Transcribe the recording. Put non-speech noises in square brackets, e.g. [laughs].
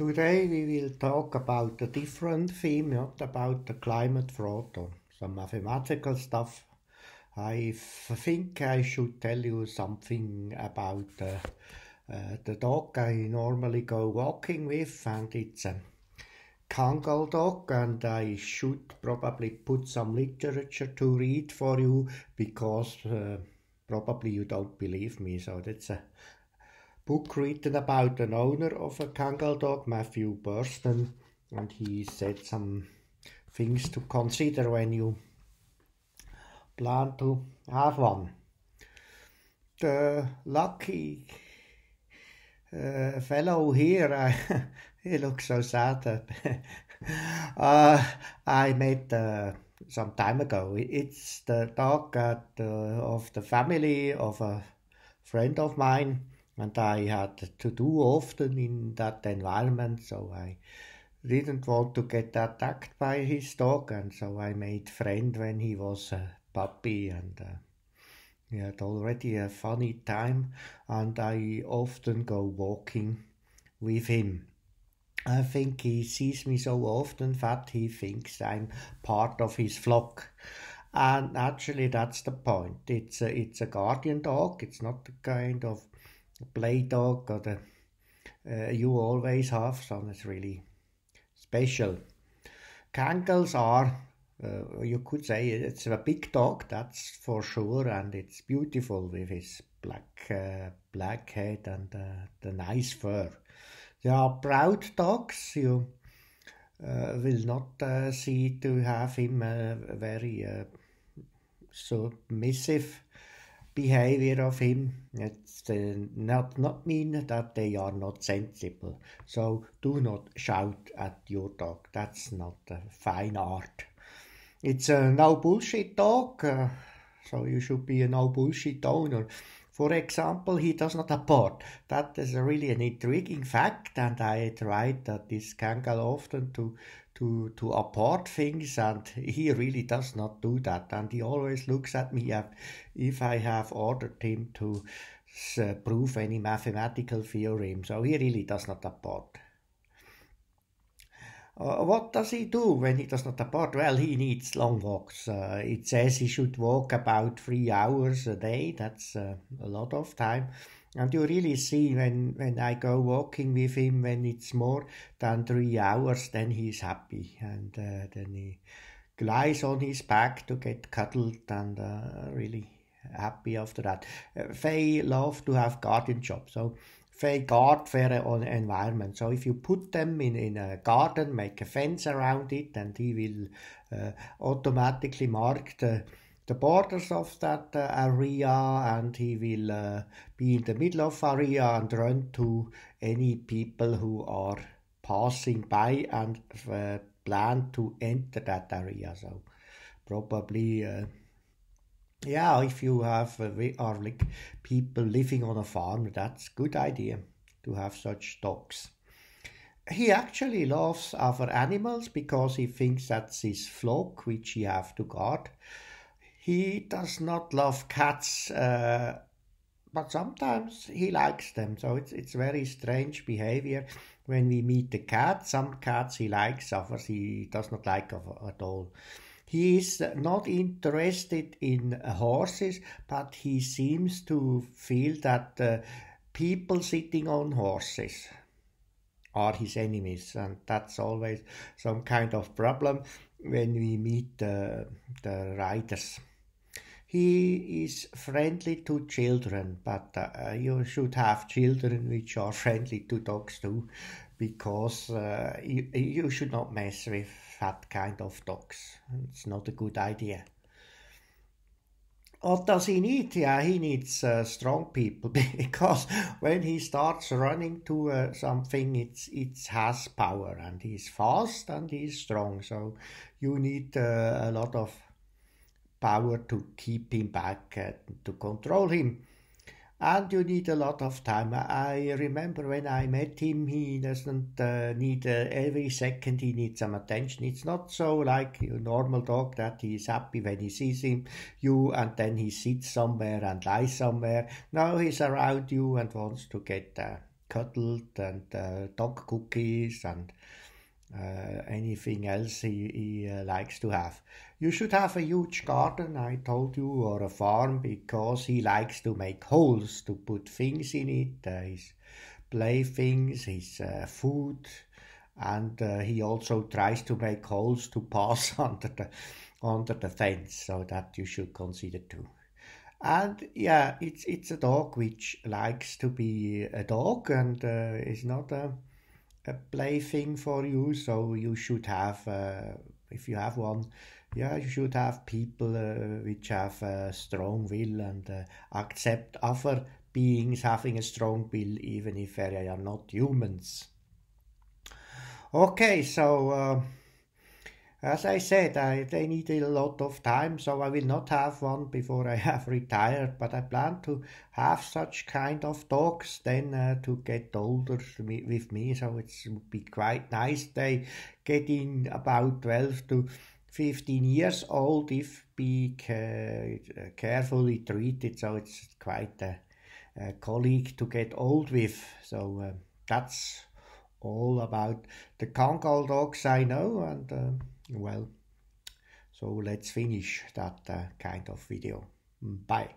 Today we will talk about a different theme, not about the climate fraud or some mathematical stuff. I think I should tell you something about uh, uh, the dog I normally go walking with and it's a Kangal dog and I should probably put some literature to read for you because uh, probably you don't believe me so that's a book written about an owner of a Kangal dog, Matthew Burston, and he said some things to consider when you plan to have one. The lucky uh, fellow here, I, [laughs] he looks so sad. [laughs] uh, I met uh, some time ago. It's the dog at, uh, of the family of a friend of mine and I had to do often in that environment, so I didn't want to get attacked by his dog, and so I made friend when he was a puppy, and uh, we had already a funny time, and I often go walking with him. I think he sees me so often that he thinks I'm part of his flock. And actually, that's the point. It's a, it's a guardian dog. It's not the kind of play dog or the uh, you always have, so it's really special. Kangals are, uh, you could say, it's a big dog, that's for sure, and it's beautiful with his black uh, black head and the nice fur. They are proud dogs. You uh, will not uh, see to have him uh, very submissive behavior of him. It's uh, not, not mean that they are not sensible. So do not shout at your dog. That's not a fine art. It's a no bullshit dog. Uh, so you should be a no bullshit owner. For example, he does not abort. That is really an intriguing fact, and I tried that this go often to to to apart things and he really does not do that and he always looks at me if i have ordered him to uh, prove any mathematical theorem so he really does not apart uh, what does he do when he does not apart? Well, he needs long walks. Uh, it says he should walk about three hours a day. That's uh, a lot of time. And you really see when, when I go walking with him, when it's more than three hours, then he's happy. And uh, then he lies on his back to get cuddled and uh, really happy after that. Uh, they love to have garden job. So they guard their own environment. So if you put them in, in a garden, make a fence around it, and he will uh, automatically mark the the borders of that uh, area and he will uh, be in the middle of area and run to any people who are passing by and uh, plan to enter that area. So probably yeah if you have uh, are like people living on a farm that's good idea to have such dogs he actually loves other animals because he thinks that's his flock which he have to guard he does not love cats, uh, but sometimes he likes them. So it's it's very strange behavior when we meet the cat. Some cats he likes, others he does not like at all. He is not interested in horses, but he seems to feel that uh, people sitting on horses are his enemies, and that's always some kind of problem when we meet the, the riders he is friendly to children, but uh, you should have children which are friendly to dogs too, because uh, you, you should not mess with that kind of dogs. It's not a good idea. What does he need? Yeah, he needs uh, strong people [laughs] because when he starts running to uh, something, it's it has power and he's fast and he's strong. So you need uh, a lot of power to keep him back and to control him. And you need a lot of time. I remember when I met him, he doesn't uh, need uh, every second, he needs some attention. It's not so like a normal dog that he's happy when he sees him, you, and then he sits somewhere and lies somewhere. Now he's around you and wants to get uh, cuddled and uh, dog cookies and uh, anything else he, he uh, likes to have. You should have a huge garden, I told you, or a farm, because he likes to make holes to put things in it, uh, his playthings, his uh, food, and uh, he also tries to make holes to pass [laughs] under the, under the fence, so that you should consider too. And yeah, it's it's a dog which likes to be a dog and uh, is not a a play thing for you. So you should have, uh, if you have one, yeah, you should have people uh, which have a strong will and uh, accept other beings having a strong will, even if they are not humans. Okay, so. Uh, as I said, I, they need a lot of time, so I will not have one before I [laughs] have retired, but I plan to have such kind of dogs then uh, to get older with me, so it would be quite nice. They get in about 12 to 15 years old if be uh, carefully treated, so it's quite a, a, colleague to get old with. So uh, that's all about the Kangal dogs I know and... Um, well so let's finish that uh, kind of video bye